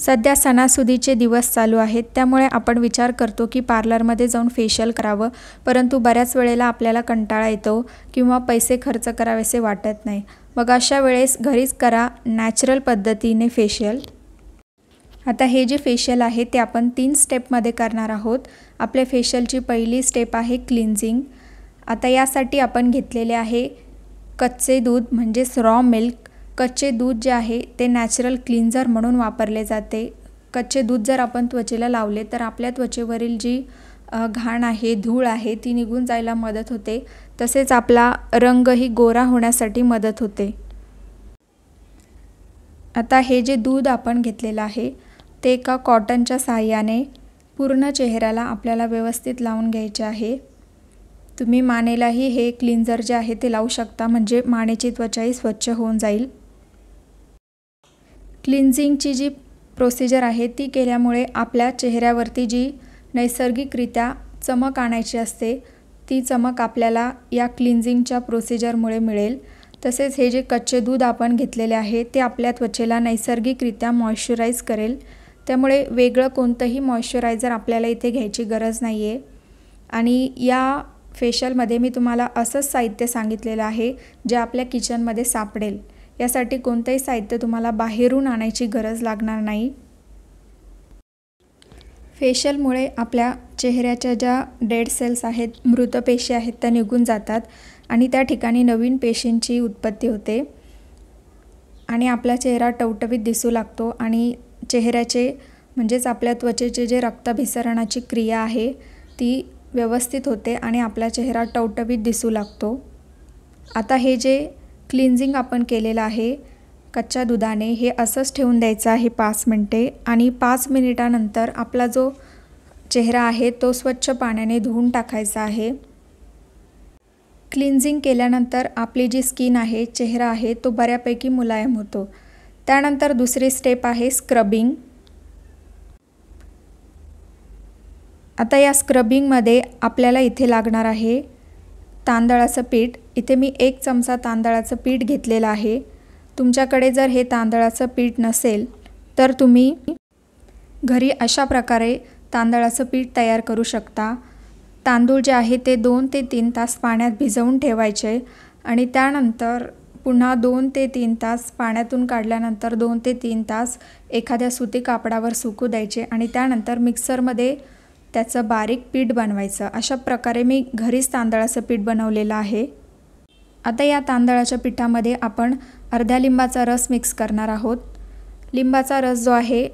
सध्या सणासुदीचे दिवस चालू आहेत त्यामुळे आपण विचार करतो की पार्लरमध्ये जाऊन फेशियल करावं परंतु बऱ्याच वेळेला आपल्याला कंटाळा येतो किंवा पैसे खर्च करावेसे वाटत नाही मग अशा वेळेस घरीच करा नॅचरल पद्धतीने फेशियल आता हे जे फेशियल आहे ते आपण तीन स्टेपमध्ये करणार आहोत आपल्या फेशियलची पहिली स्टेप आहे क्लिन्झिंग आता यासाठी आपण घेतलेले आहे कच्चे दूध म्हणजेच रॉ मिल्क कच्चे दूध जे आहे ते नॅचरल क्लिन्झर म्हणून वापरले जाते कच्चे दूध जर आपण त्वचेला लावले तर आपल्या त्वचेवरील जी घाण आहे धूळ आहे ती निघून जायला मदत होते तसेच आपला रंगही गोरा होण्यासाठी मदत होते आता हे जे दूध आपण घेतलेलं आहे ते एका कॉटनच्या साहाय्याने पूर्ण चेहऱ्याला आपल्याला व्यवस्थित लावून घ्यायचे आहे तुम्ही मानेलाही हे क्लिन्झर जे आहे ते लावू शकता म्हणजे मानेची त्वचाही स्वच्छ होऊन जाईल क्लिन्झिंगची जी प्रोसिजर आहे ती केल्यामुळे आपल्या चेहऱ्यावरती जी नैसर्गिकरित्या चमक आणायची असते ती चमक आपल्याला या क्लिन्झिंगच्या प्रोसिजरमुळे मिळेल तसेच हे जे कच्चे दूध आपण घेतलेले आहे ते आपल्या त्वचेला नैसर्गिकरित्या मॉइश्चराईज करेल त्यामुळे वेगळं कोणतंही मॉइश्चरायझर आपल्याला इथे घ्यायची गरज नाही आहे आणि या फेशियलमध्ये मी तुम्हाला असंच साहित्य सांगितलेलं आहे जे आपल्या किचनमध्ये सापडेल यासाठी कोणतंही साहित्य तुम्हाला बाहेरून आणायची गरज लागणार नाही फेशियलमुळे आपल्या चेहऱ्याच्या ज्या डेड सेल्स आहेत मृत पेशी आहेत त्या निघून जातात आणि त्या ठिकाणी नवीन पेशींची उत्पत्ती होते आणि आपला चेहरा टवटवीत दिसू लागतो आणि चेहऱ्याचे म्हणजेच आपल्या त्वचेचे जे रक्तभिसरणाची क्रिया आहे ती व्यवस्थित होते आणि आपला चेहरा टवटवीत दिसू लागतो आता हे जे क्लिन्झिंग आपण केलेलं आहे कच्च्या दुधाने हे असंच ठेवून द्यायचं आहे पाच मिनटे आणि पाच मिनिटानंतर आपला जो चेहरा आहे तो स्वच्छ पाण्याने धुवून टाकायचा आहे क्लिन्झिंग केल्यानंतर आपली जी स्किन आहे चेहरा आहे तो बऱ्यापैकी मुलायम होतो त्यानंतर दुसरी स्टेप आहे स्क्रबिंग आता या स्क्रबिंगमध्ये आपल्याला इथे लागणार आहे तांदळाचं पीठ इथे मी एक चमचा तांदळाचं पीठ घेतलेलं आहे तुमच्याकडे जर हे तांदळाचं पीठ नसेल तर तुम्ही घरी अशा प्रकारे तांदळाचं पीठ तयार करू शकता तांदूळ जे आहे ते दोन ते तीन तास पाण्यात भिजवून ठेवायचे आणि त्यानंतर पुन्हा दोन ते तीन तास पाण्यातून काढल्यानंतर दोन ते तीन तास एखाद्या सुती कापडावर सुकू द्यायचे आणि त्यानंतर मिक्सरमध्ये त्याचं बारीक पीठ बनवायचं अशा प्रकारे मी घरीच तांदळाचं पीठ बनवलेलं आहे आता या तांदळाच्या पिठामध्ये आपण अर्ध्या लिंबाचा रस मिक्स करणार आहोत लिंबाचा रस जो आहे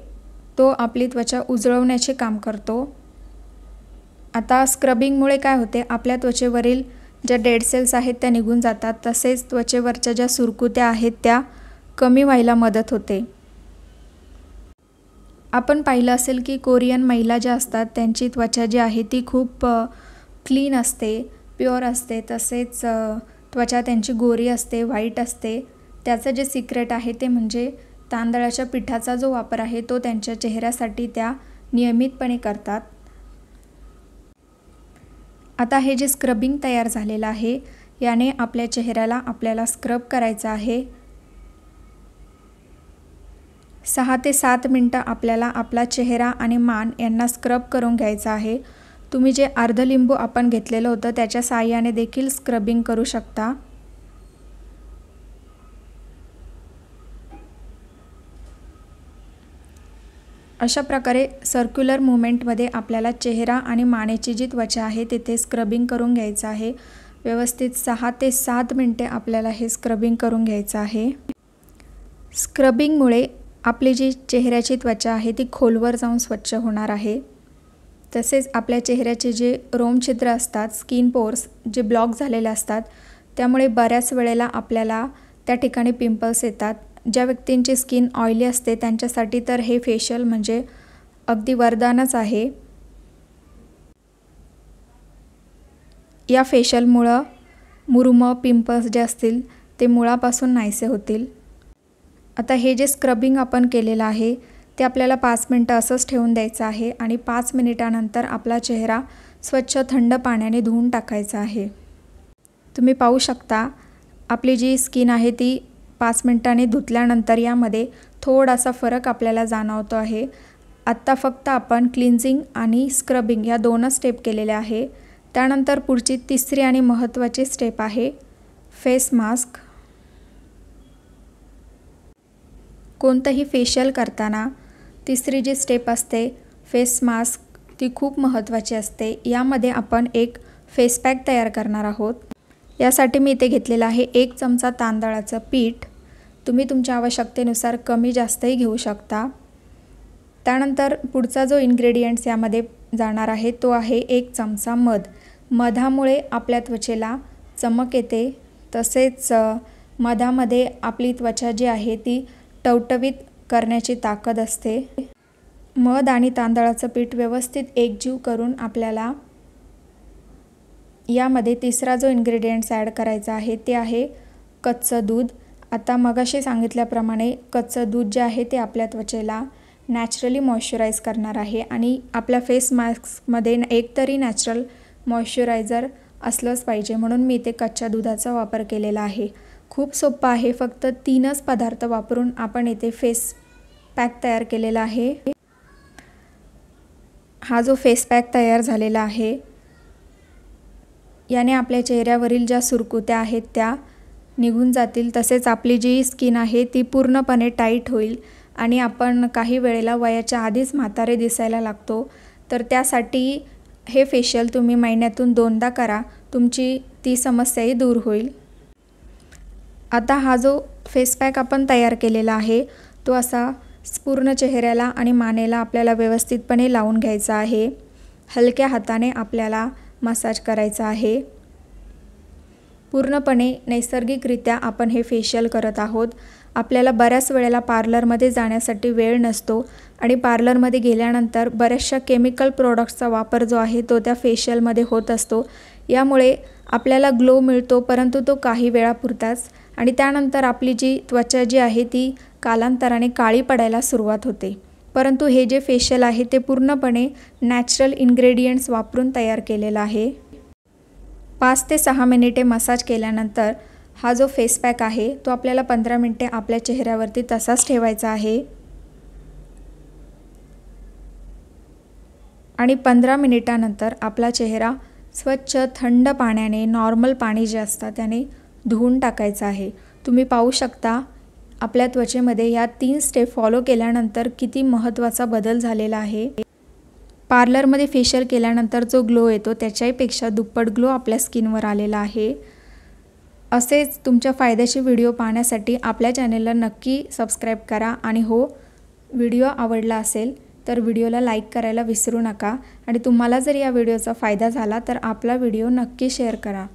तो आपली त्वचा उजळवण्याचे काम करतो आता स्क्रबिंगमुळे काय होते आपल्या त्वचेवरील ज्या डेड सेल्स आहेत त्या निघून जातात तसेच त्वचेवरच्या ज्या सुरकुत्या आहेत त्या कमी व्हायला मदत होते आपण पाहिलं असेल की कोरियन महिला ज्या असतात त्यांची त्वचा जी आहे ती खूप क्लीन असते प्युअर असते तसेच त्वचा त्यांची गोरी असते व्हाईट असते त्याचं जे सिक्रेट आहे ते म्हणजे तांदळाच्या पिठाचा जो वापर आहे तो त्यांच्या चेहऱ्यासाठी त्या नियमितपणे करतात आता हे जे स्क्रबिंग तयार झालेलं आहे याने आपल्या चेहऱ्याला आपल्याला स्क्रब करायचं आहे सहा ते सात मिनटं आपल्याला आपला चेहरा आणि मान यांना स्क्रब करून घ्यायचा आहे तुम्ही जे अर्ध लिंबू आपण घेतलेलं होतं त्याच्या साह्याने देखील स्क्रबिंग करू शकता अशा प्रकारे सर्क्युलर मुवमेंटमध्ये आपल्याला चेहरा आणि मानेची जी त्वचा आहे तिथे स्क्रबिंग करून घ्यायचं आहे व्यवस्थित सहा ते सात मिनटे आपल्याला हे स्क्रबिंग करून घ्यायचं आहे स्क्रबिंगमुळे आपली जी चेहऱ्याची त्वचा आहे ती खोलवर जाऊन स्वच्छ होणार आहे तसेच आपल्या चेहऱ्याचे जे रोमछिद्र असतात स्किन पोर्स जे ब्लॉक झालेले असतात त्यामुळे बऱ्याच वेळेला आपल्याला त्या ठिकाणी पिंपल्स येतात ज्या व्यक्तींची स्किन ऑइली असते त्यांच्यासाठी तर हे फेशियल म्हणजे अगदी वरदानच आहे या फेशियलमुळं मुरुम पिंपल्स जे असतील ते मुळापासून नाहीसे होतील आता हे जे स्क्रबिंग आपण केलेलं आहे ते आपल्याला पाच मिनटं असंच ठेवून द्यायचं आहे आणि पाच मिनिटानंतर आपला चेहरा स्वच्छ थंड पाण्याने धुवून टाकायचा आहे तुम्ही पाहू शकता आपली जी स्किन आहे ती पाच मिनटाने धुतल्यानंतर यामध्ये थोडासा फरक आपल्याला जाणवतो आहे आत्ता फक्त आपण क्लिन्झिंग आणि स्क्रबिंग या दोनच स्टेप केलेल्या आहे त्यानंतर पुढची तिसरी आणि महत्त्वाची स्टेप आहे फेस मास्क कोणतंही फेशियल करताना तिसरी जी स्टेप असते फेस मास्क ती खूप महत्त्वाची असते यामध्ये आपण एक फेस पॅक तयार करणार आहोत यासाठी मी इथे घेतलेलं आहे एक चमचा तांदळाचं पीठ तुम्ही तुमच्या आवश्यकतेनुसार कमी जास्तही घेऊ शकता त्यानंतर पुढचा जो इन्ग्रेडियंट्स यामध्ये जाणार आहे तो आहे एक चमचा मध मधामुळे आपल्या त्वचेला चमक येते तसेच मधामध्ये आपली त्वचा जी आहे ती टवटवीत करण्याची ताकद असते मध आणि तांदळाचं पीठ व्यवस्थित एकजीव करून आपल्याला यामध्ये तिसरा जो इन्ग्रेडियंट्स ॲड करायचा आहे ते आहे कच्चं दूध आता मगाशी सांगितल्याप्रमाणे कच्चं दूध जे आहे ते आपल्या त्वचेला नॅचरली मॉइश्चराईज करणार आहे आणि आपल्या फेस मास्कमध्ये एकतरी नॅचरल मॉइश्चरायझर असलंच पाहिजे म्हणून मी ते कच्च्या दुधाचा वापर केलेला आहे खूप सोपं आहे फक्त तीनच पदार्थ वापरून आपण येथे फेस पॅक तयार केलेला आहे हा जो फेस पॅक तयार झालेला आहे याने आपल्या चेहऱ्यावरील ज्या सुरकुत्या आहेत त्या निघून जातील तसेच आपली जी स्किन आहे ती पूर्णपणे टाईट होईल आणि आपण काही वेळेला वयाच्या आधीच म्हातारे दिसायला लागतो तर त्यासाठी हे फेशियल तुम्ही महिन्यातून दोनदा करा तुमची ती समस्याही दूर होईल आता हा जो फेस पॅक आपण तयार केलेला आहे तो असा पूर्ण चेहऱ्याला आणि मानेला आपल्याला व्यवस्थितपणे लावून घ्यायचा आहे हलक्या हाताने आपल्याला मसाज करायचा आहे पूर्णपणे नैसर्गिकरित्या आपण हे फेशियल करत आहोत आपल्याला बऱ्याच वेळेला पार्लरमध्ये जाण्यासाठी वेळ नसतो आणि पार्लरमध्ये गेल्यानंतर बऱ्याचशा केमिकल प्रोडक्ट्सचा वापर जो आहे तो त्या फेशियलमध्ये होत असतो यामुळे आपल्याला ग्लो मिळतो परंतु तो काही वेळापुरताच आणि त्यानंतर आपली जी त्वचा जी आहे ती कालांतराने काळी पडायला सुरुवात होते परंतु हे जे फेशियल आहे ते पूर्णपणे नॅचरल इन्ग्रेडियंट्स वापरून तयार केलेलं आहे पाच ते सहा मिनिटे मसाज केल्यानंतर हा जो फेस पॅक आहे तो आपल्याला पंधरा मिनटे आपल्या चेहऱ्यावरती तसाच ठेवायचा आहे आणि पंधरा मिनिटानंतर आपला चेहरा स्वच्छ थंड पाण्याने नॉर्मल पाणी जे असतं त्याने धुवून टाकायचा आहे तुम्ही पाहू शकता आपल्या त्वचेमध्ये या तीन स्टेप फॉलो केल्यानंतर किती महत्त्वाचा बदल झालेला आहे पार्लरमध्ये फेशियल केल्यानंतर जो ग्लो येतो त्याच्याहीपेक्षा दुप्पट ग्लो आपल्या स्किनवर आलेला आहे असेच तुमच्या फायद्याचे व्हिडिओ पाहण्यासाठी आपल्या चॅनेलला नक्की सबस्क्राईब करा आणि हो व्हिडिओ आवडला असेल तर व्हिडिओला लाईक करायला विसरू नका आणि तुम्हाला जर या व्हिडिओचा फायदा झाला तर आपला व्हिडिओ नक्की शेअर करा